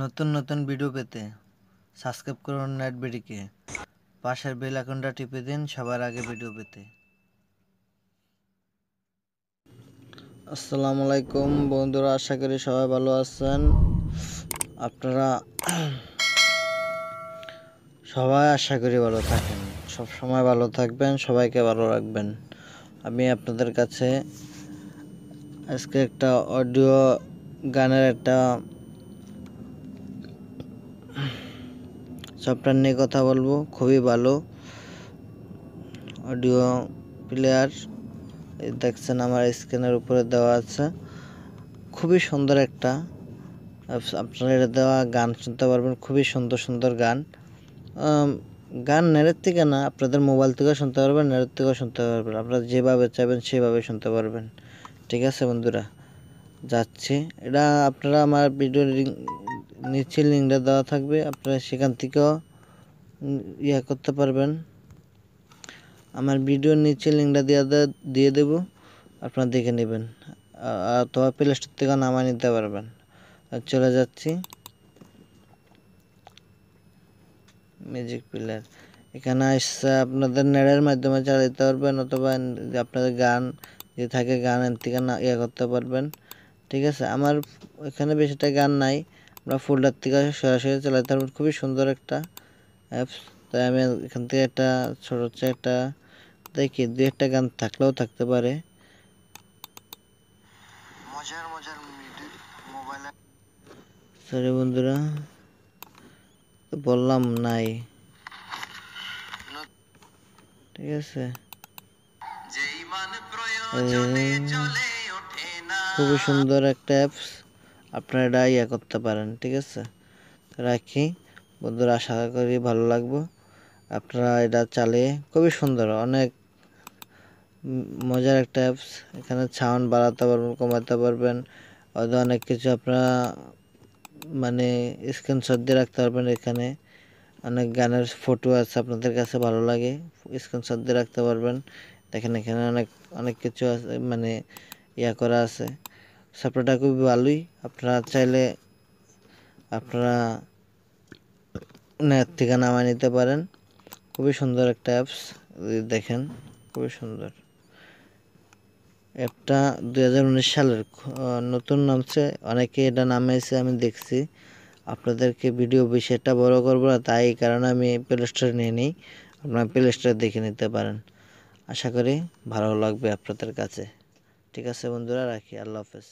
নতুন নতুন ভিডিও পেতে সাবস্ক্রাইব করুন নেটবিডিকে পাশের বেল আইকনটা টিপে দিন সবার আগে ভিডিও পেতে আসসালামু আলাইকুম বন্ধুরা আশা করি সবাই ভালো আছেন আপনারা সবাই আশা করি ভালো থাকেন সব সময় ভালো থাকবেন সবাইকে ভালো রাখবেন আমি আপনাদের কাছে আজকে একটা অডিও গানের একটা সফটওয়্যার নিয়ে কথা বলবো খুবই ভালো অডিও প্লেয়ার দেখছেন আমার স্ক্রিনের উপরে দেওয়া আছে খুবই সুন্দর একটা আপনারা এটা দেওয়া গান শুনতে পারবেন খুবই সুন্দর সুন্দর গান গান নেড়ের থেকে না আপনাদের মোবাইল থেকেও শুনতে পারবেন নেড়ের থেকেও শুনতে পারবেন আপনারা যেভাবে চাইবেন সেভাবে শুনতে পারবেন ঠিক আছে বন্ধুরা যাচ্ছি এটা আপনারা আমার ভিডিও নিচে লিঙ্কটা দেওয়া থাকবে আপনারা সেখান থেকেও ইয়া করতে পারবেন আমার ভিডিওর নিচে লিঙ্কটা দিয়ে দিয়ে দেব আপনারা দেখে নেবেন অথবা প্লে স্টোর থেকে নামায় নিতে পারবেন আর চলে যাচ্ছি মিউজিক প্লেয়ার এখানে আসছে আপনাদের নেড়ের মাধ্যমে চালাতে পারবেন অথবা আপনাদের গান যে থাকে গান এর থেকে না ইয়ে করতে পারবেন ঠিক আছে আমার এখানে বেশিটা গান নাই আপনার ফোল্ডার থেকে সরাসরি চালাতে পারবেন খুবই সুন্দর একটা অ্যাপস তাই আমি এখান থেকে একটা ছোট হচ্ছে একটা দেখি দু একটা গান থাকলেও থাকতে পারে সরি বন্ধুরা বললাম নাই ঠিক আছে খুবই সুন্দর একটা অ্যাপস আপনারা এটা ইয়ে করতে পারেন ঠিক আছে রাখি বন্ধুরা আশা করি ভালো লাগবো আপনারা এটা চালিয়ে খুবই সুন্দর অনেক মজার একটা অ্যাপস এখানে ছাউন বাড়াতে পারবেন কমাতে পারবেন হয়তো অনেক কিছু আপনারা মানে স্ক্রিনশট দিয়ে রাখতে পারবেন এখানে অনেক গানের ফটো আছে আপনাদের কাছে ভালো লাগে স্ক্রিনশট দিয়ে রাখতে পারবেন দেখেন এখানে অনেক অনেক কিছু আছে মানে ইয়া করা আছে সাপোর্টটা খুবই ভালোই আপনারা চাইলে আপনারা নেট থেকে নামায় নিতে পারেন খুবই সুন্দর একটা অ্যাপস দেখেন খুবই সুন্দর অ্যাপটা দুই সালের নতুন নামছে অনেকে এটা এসে আমি দেখছি আপনাদেরকে ভিডিও বিষয়টা বড় করবো না তাই কারণে আমি প্লে স্টোর নিয়ে নিই আপনারা প্লে স্টোর দেখে নিতে পারেন আশা করি ভালো লাগবে আপনাদের কাছে ঠিক আছে বন্ধুরা রাখি আল্লাহ হাফেজ